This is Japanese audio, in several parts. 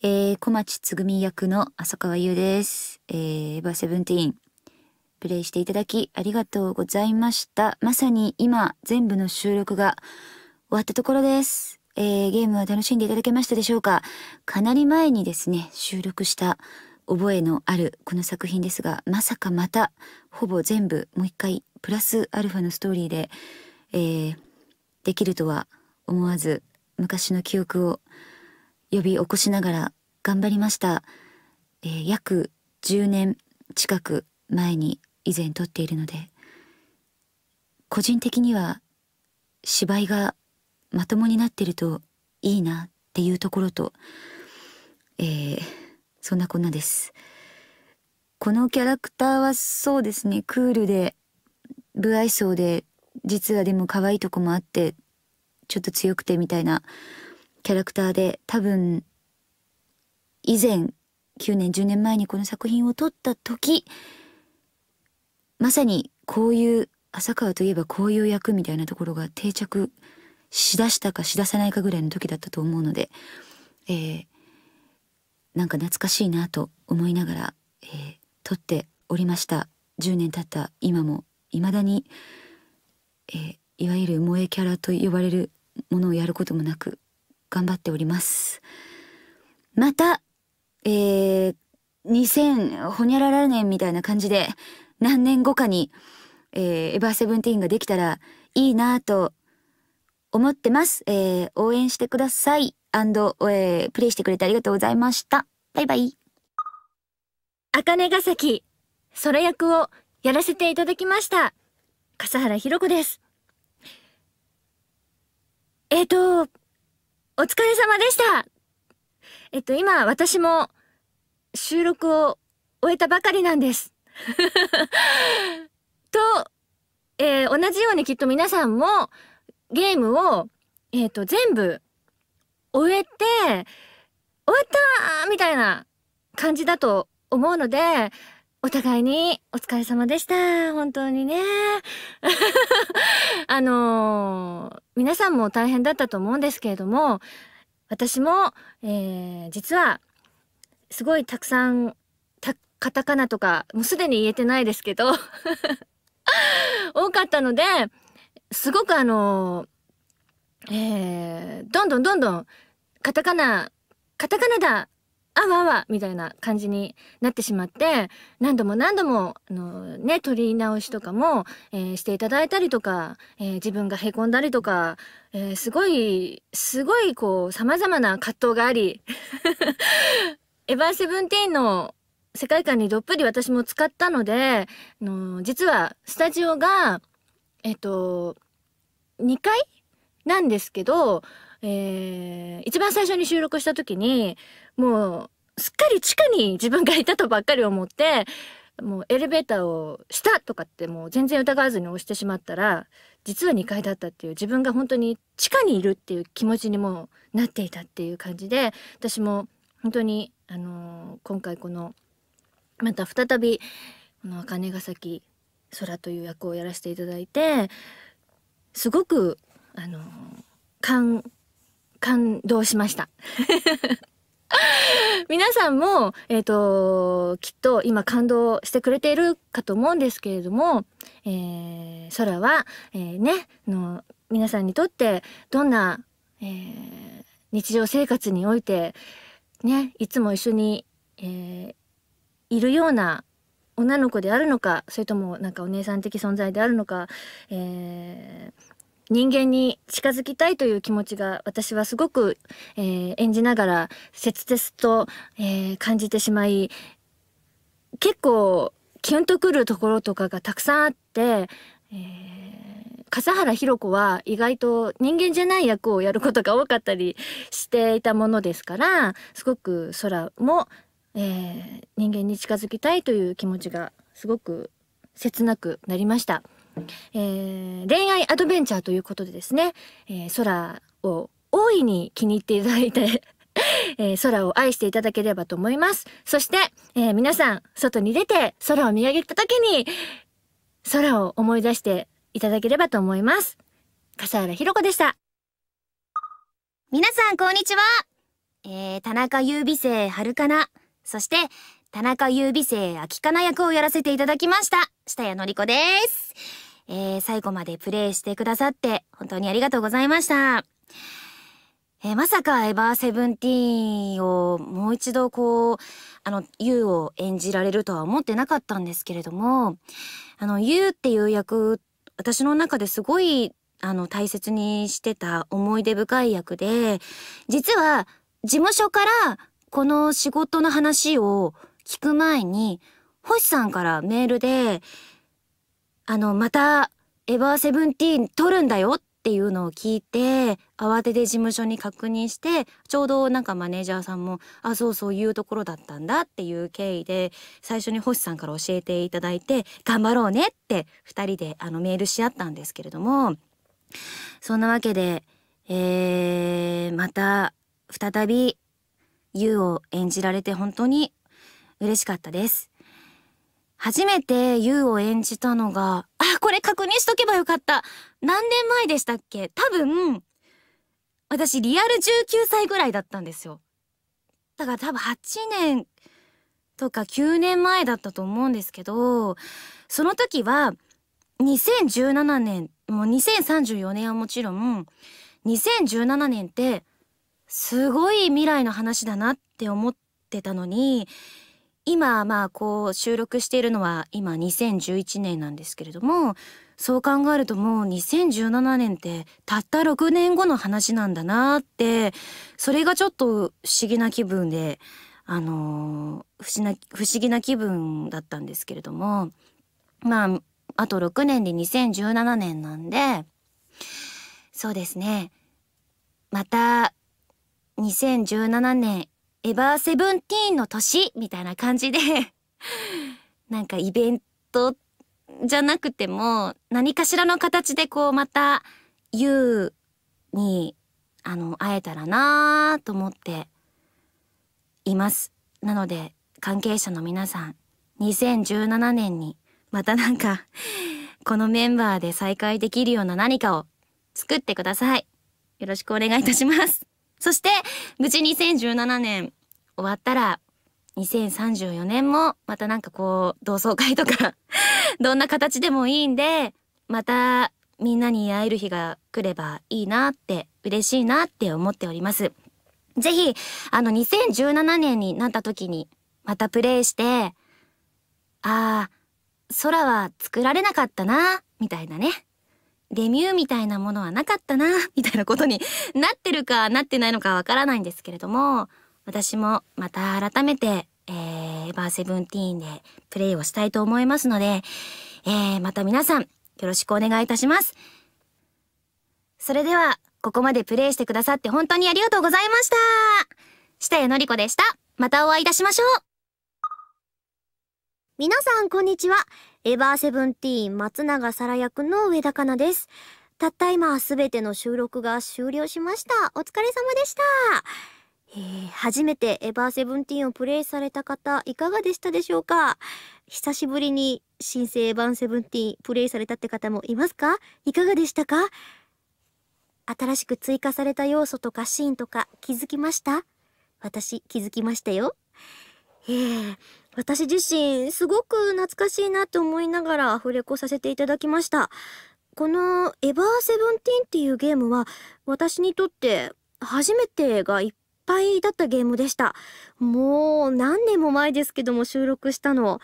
えー、小町つぐみ役の浅川優です。えー、エヴァセブンティーン、プレイしていただきありがとうございました。まさに今、全部の収録が終わったところです。えー、ゲームは楽しんでいただけましたでしょうかかなり前にですね、収録した覚えのあるこの作品ですが、まさかまた、ほぼ全部もう一回、プラスアルファのストーリーで、えー、できるとは思わず、昔の記憶を呼び起こしながら頑張りました、えー、約10年近く前に以前撮っているので個人的には芝居がまともになってるといいなっていうところと、えー、そんなこんなです。このキャラクターはそうですねクールで不愛想で実はでも可愛いとこもあってちょっと強くてみたいなキャラクターで多分以前9年10年前にこの作品を撮った時まさにこういう浅川といえばこういう役みたいなところが定着しだしたかしださないかぐらいの時だったと思うので、えー、なんか懐かしいなと思いながら、えー、撮っておりました10年経った今もいまだに、えー、いわゆる萌えキャラと呼ばれるものをやることもなく頑張っております。また、えー、2000ほにゃらら年みたいな感じで何年後かに、えー、エヴァーセブンティーンができたらいいなと思ってます。えー、応援してください。アンド、えー、プレイしてくれてありがとうございました。バイバイ。茜ヶ崎、それ役をやらせていただきました。笠原ひろ子です。えっ、ー、と、お疲れ様でした。えっと、今、私も収録を終えたばかりなんです。と、えー、同じようにきっと皆さんもゲームを、えっ、ー、と、全部終えて、終わったみたいな感じだと思うので、お互いにお疲れ様でした。本当にね。あのー、皆さんも大変だったと思うんですけれども、私も、えー、実は、すごいたくさん、カタカナとか、もうすでに言えてないですけど 多かったので、すごくあのー、えー、どんどんどんどん、カタカナ、カタカナだあわあわみたいな感じになってしまって何度も何度もあの、ね、撮り直しとかも、えー、していただいたりとか、えー、自分がへこんだりとか、えー、すごいすごいこうさまざまな葛藤があり エヴァーセブンティーンの世界観にどっぷり私も使ったので、あの実はスタジオがえっと2階なんですけど、えー、一番最初に収録した時にもう、すっかり地下に自分がいたとばっかり思って、もうエレベーターを下とかってもう全然疑わずに押してしまったら、実は2階だったっていう自分が本当に地下にいるっていう気持ちにもなっていたっていう感じで、私も本当に、あのー、今回この、また再び、この茜ヶ崎空という役をやらせていただいて、すごく、あのー、感、感動しました。皆さんも、えっ、ー、と、きっと今感動してくれているかと思うんですけれども、えー、空は、えー、ね、の、皆さんにとってどんな、えー、日常生活において、ね、いつも一緒に、えー、いるような女の子であるのか、それともなんかお姉さん的存在であるのか、えー、人間に近づきたいという気持ちが私はすごく、えー、演じながら切々と、えー、感じてしまい結構キュンとくるところとかがたくさんあって、えー、笠原寛子は意外と人間じゃない役をやることが多かったりしていたものですからすごく空も、えー、人間に近づきたいという気持ちがすごく切なくなりました。えー、恋愛アドベンチャーということでですね、えー、空を大いに気に入っていただいて えー、空を愛していただければと思います。そして、えー、皆さん、外に出て空を見上げた時に、空を思い出していただければと思います。笠原ひ子でした。皆さん、こんにちは。えー、田中優美生春かな。そして、田中優美生秋かな役をやらせていただきました。下谷のりこです。えー、最後までプレイしてくださって、本当にありがとうございました。えー、まさかエヴァーセブンティーンをもう一度こう、あの、ユーを演じられるとは思ってなかったんですけれども、あの、ユーっていう役、私の中ですごい、あの、大切にしてた思い出深い役で、実は、事務所からこの仕事の話を聞く前に、星さんからメールで、あの、また、エヴァーセブンティーン撮るんだよっていうのを聞いて、慌てて事務所に確認して、ちょうどなんかマネージャーさんも、あ、そうそういうところだったんだっていう経緯で、最初に星さんから教えていただいて、頑張ろうねって2人であのメールし合ったんですけれども、そんなわけで、えー、また再び、ユウを演じられて本当に嬉しかったです。初めてユウを演じたのが、あ、これ確認しとけばよかった。何年前でしたっけ多分、私リアル19歳ぐらいだったんですよ。だから多分8年とか9年前だったと思うんですけど、その時は2017年、もう2034年はもちろん、2017年ってすごい未来の話だなって思ってたのに、今まあこう収録しているのは今2011年なんですけれどもそう考えるともう2017年ってたった6年後の話なんだなってそれがちょっと不思議な気分であの不思議な気分だったんですけれどもまああと6年で2017年なんでそうですねまた2017年エヴァーセブンティーンの年みたいな感じで なんかイベントじゃなくても、何かしらの形でこうまた、ユに、あの、会えたらなぁと思っています。なので、関係者の皆さん、2017年に、またなんか このメンバーで再会できるような何かを作ってください。よろしくお願いいたします。そして、無事2017年終わったら、2034年もまたなんかこう、同窓会とか どんな形でもいいんで、またみんなに会える日が来ればいいなって、嬉しいなって思っております。ぜひ、あの、2017年になった時に、またプレイして、ああ、空は作られなかったな、みたいなね。デミューみたいなものはなかったな、みたいなことになってるかなってないのかわからないんですけれども、私もまた改めて、えー、エヴァーセブンティーンでプレイをしたいと思いますので、えー、また皆さん、よろしくお願いいたします。それでは、ここまでプレイしてくださって本当にありがとうございました下谷のりこでした。またお会いいたしましょう皆さん、こんにちは。エヴァーセブンティーン松永沙羅役の上田かなです。たった今すべての収録が終了しました。お疲れ様でした。えー、初めてエヴァーセブンティーンをプレイされた方いかがでしたでしょうか久しぶりに新生エヴァンセブンティーンプレイされたって方もいますかいかがでしたか新しく追加された要素とかシーンとか気づきました私気づきましたよ。えー、私自身すごく懐かしいなと思いながらアフレコさせていただきました。このエヴァーセブンティーンっていうゲームは私にとって初めてがいっぱいだったゲームでした。もう何年も前ですけども収録したの。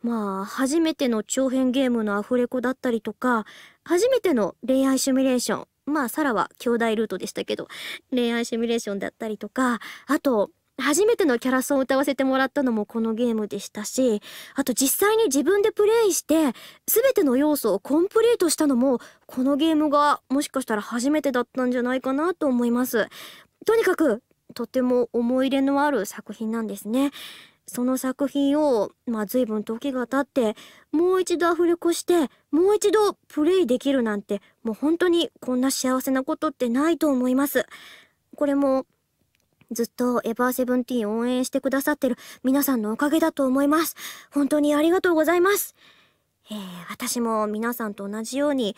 まあ、初めての長編ゲームのアフレコだったりとか、初めての恋愛シミュレーション。まあ、サラは兄弟ルートでしたけど、恋愛シミュレーションだったりとか、あと、初めてのキャラソンを歌わせてもらったのもこのゲームでしたしあと実際に自分でプレイして全ての要素をコンプリートしたのもこのゲームがもしかしたら初めてだったんじゃないかなと思いますとにかくとても思い入れのある作品なんですねその作品を、まあ、随分時が経ってもう一度アフレコしてもう一度プレイできるなんてもう本当にこんな幸せなことってないと思いますこれもずっとエヴァーセブンティーン応援してくださってる皆さんのおかげだと思います。本当にありがとうございます。えー、私も皆さんと同じように、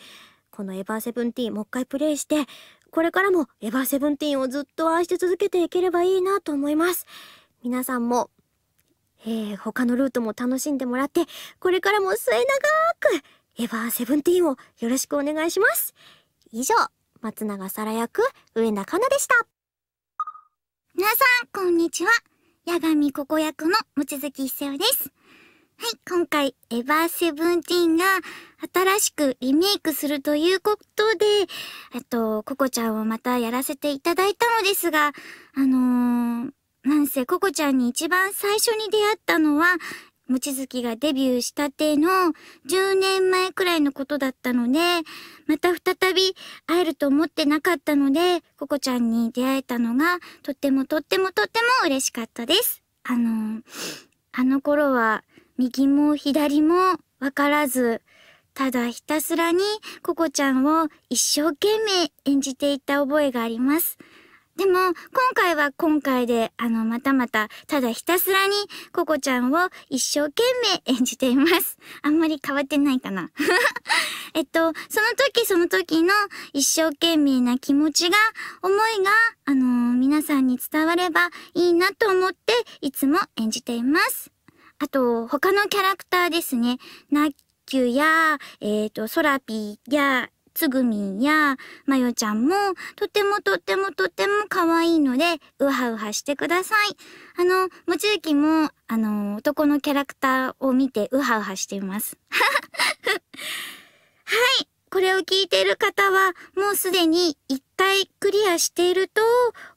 このエヴァーセブンティーンもう一回プレイして、これからもエヴァーセブンティーンをずっと愛して続けていければいいなと思います。皆さんも、えー、他のルートも楽しんでもらって、これからも末永く、エヴァーセブンティーンをよろしくお願いします。以上、松永さら役、上中奈でした。皆さん、こんにちは。八神ここ役の望月一世です。はい、今回、エヴァーセブンティーンが新しくリメイクするということで、えっと、ココちゃんをまたやらせていただいたのですが、あのー、なんせココちゃんに一番最初に出会ったのは、望月がデビューしたての10年前くらいのことだったので、また再び会えると思ってなかったので、ココちゃんに出会えたのがとってもとってもとっても嬉しかったです。あの、あの頃は右も左もわからず、ただひたすらにココちゃんを一生懸命演じていた覚えがあります。でも、今回は今回で、あの、またまた、ただひたすらに、ココちゃんを一生懸命演じています。あんまり変わってないかな。えっと、その時その時の一生懸命な気持ちが、思いが、あのー、皆さんに伝わればいいなと思って、いつも演じています。あと、他のキャラクターですね。ナッキュや、えっ、ー、と、ソラピーや、つぐみんやまよちゃんもとてもとてもとても可愛いので、うはうはしてください。あの、もちゆきも、あの、男のキャラクターを見てうはうはしています。はい。これを聞いている方は、もうすでに一回クリアしていると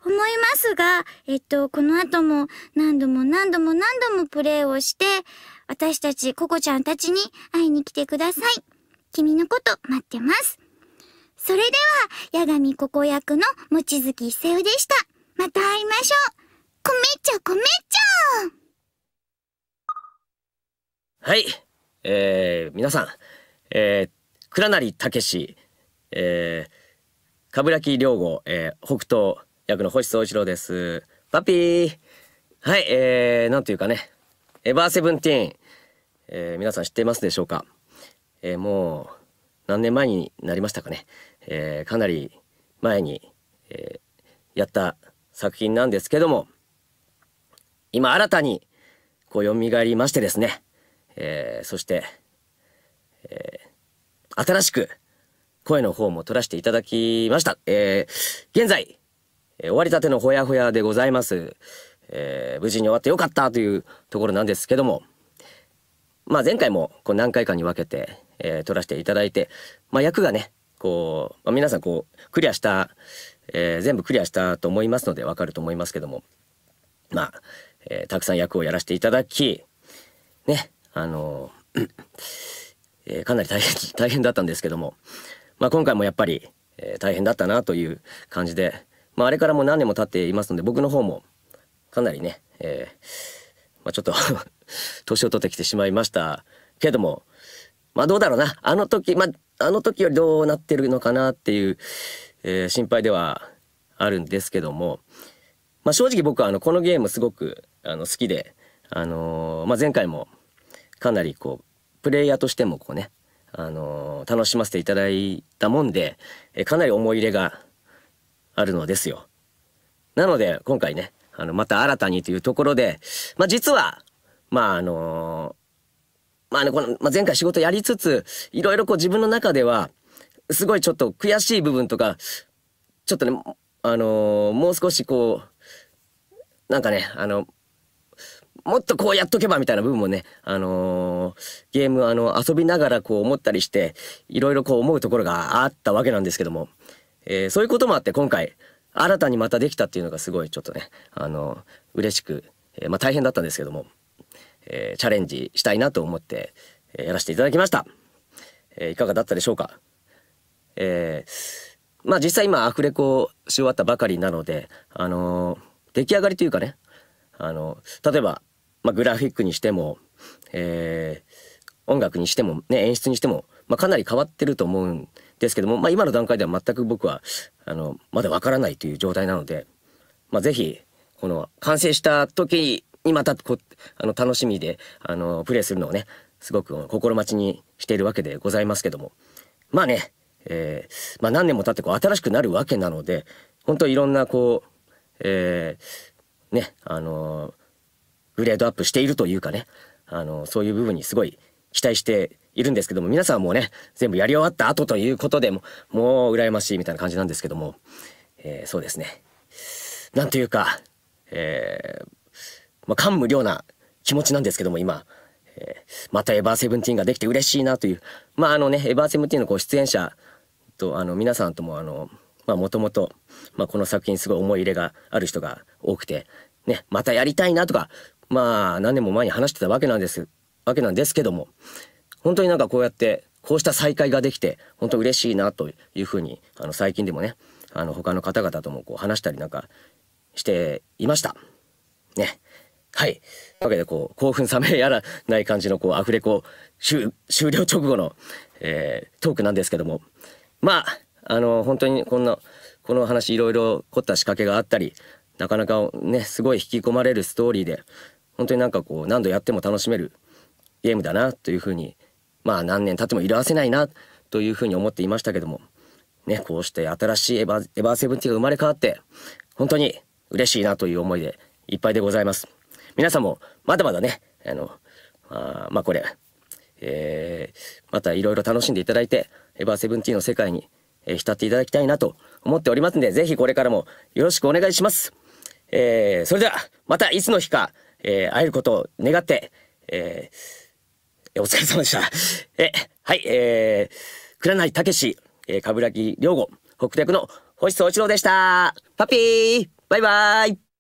思いますが、えっと、この後も何度も何度も何度もプレイをして、私たち、ココちゃんたちに会いに来てください。君のこと待ってます。それでは、八神ここ役の望月久代でした。また会いましょう。こめっちゃこめっちゃはい。えー、皆さん、えー、倉成武史、えー、冠城良吾、えー、北東役の星宗一郎です。パピーはい、えー、なんというかね、エバーセブンティーン、えー、皆さん知っていますでしょうかえー、もう、何年前になりましたかね。えー、かなり前に、えー、やった作品なんですけども今新たにこう蘇りましてですね、えー、そして、えー、新しく声の方も取らせていただきました。えー、現在、え終わりたてのほやほやでございます。えー、無事に終わってよかったというところなんですけども、まあ前回もこう何回かに分けて、えー、撮らせていただいて、まあ役がね、こう、まあ、皆さんこうクリアした、えー、全部クリアしたと思いますのでわかると思いますけどもまあ、えー、たくさん役をやらせていただきねあの、えー、かなり大変 大変だったんですけども、まあ、今回もやっぱり、えー、大変だったなという感じで、まあ、あれからもう何年も経っていますので僕の方もかなりね、えーまあ、ちょっと 年を取ってきてしまいましたけどもまあどうだろうなあの時まああの時よりどうなってるのかなっていう、えー、心配ではあるんですけども、まあ、正直僕はあのこのゲームすごくあの好きで、あのー、まあ、前回もかなりこうプレイヤーとしてもこうね、あのー、楽しませていただいたもんで、えかなり思い入れがあるのですよ。なので今回ねあのまた新たにというところで、まあ、実はまああのまあね、この、まあ、前回仕事やりつつ、いろいろこう自分の中では、すごいちょっと悔しい部分とか、ちょっとね、あのー、もう少しこう、なんかね、あの、もっとこうやっとけばみたいな部分もね、あのー、ゲーム、あの、遊びながらこう思ったりして、いろいろこう思うところがあったわけなんですけども、えー、そういうこともあって今回、新たにまたできたっていうのがすごいちょっとね、あのー、嬉しく、えまあ大変だったんですけども、えー、チャレンジしたいなと思って、えー、やらせていただきました。えー、いかがだったでしょうかえー、まあ実際今アフレコし終わったばかりなので、あのー、出来上がりというかね、あのー、例えば、まあ、グラフィックにしても、えー、音楽にしても、ね、演出にしても、まあ、かなり変わってると思うんですけども、まあ、今の段階では全く僕はあのまだわからないという状態なので、まあ、是非この完成した時にまたこあの楽しみであのプレーするのをねすごく心待ちにしているわけでございますけどもまあね、えー、まあ、何年も経ってこう新しくなるわけなので本当いろんなこう、えー、ねあのグレードアップしているというかねあのそういう部分にすごい期待しているんですけども皆さんもうね全部やり終わった後ということでももう羨ましいみたいな感じなんですけども、えー、そうですねなんというか、えーまあ、感無量な気持ちなんですけども、今。えまたエヴァーセブンティーンができて嬉しいなという。まあ、あのね、エヴァーセブンティーンのこう出演者と、あの、皆さんとも、あの、まあ、もともと、まあ、この作品すごい思い入れがある人が多くて、ね、またやりたいなとか、まあ、何年も前に話してたわけなんです、わけなんですけども、本当になんかこうやって、こうした再会ができて、本当嬉しいなというふうに、あの、最近でもね、あの、他の方々ともこう話したりなんかしていました。ね。はい。というわけで、こう、興奮冷めやらない感じの、こう、アフレコ終了直後の、えー、トークなんですけども。まあ、あの、本当にこんな、この話いろいろ凝った仕掛けがあったり、なかなかね、すごい引き込まれるストーリーで、本当になんかこう、何度やっても楽しめるゲームだな、というふうに、まあ、何年経っても色あせないな、というふうに思っていましたけども、ね、こうして新しいエヴァーセブンティが生まれ変わって、本当に嬉しいなという思いでいっぱいでございます。皆さんもまだまだね、あの、あまあこれ、えー、またいろいろ楽しんでいただいて、エヴァーセブンティーンの世界に、えー、浸っていただきたいなと思っておりますんで、ぜひこれからもよろしくお願いします。えー、それでは、またいつの日か、えー、会えることを願って、えー、お疲れ様でした。え、はい、えー、倉内武史、えー、冠城良吾、北陸の星総一郎でした。パピーバイバイ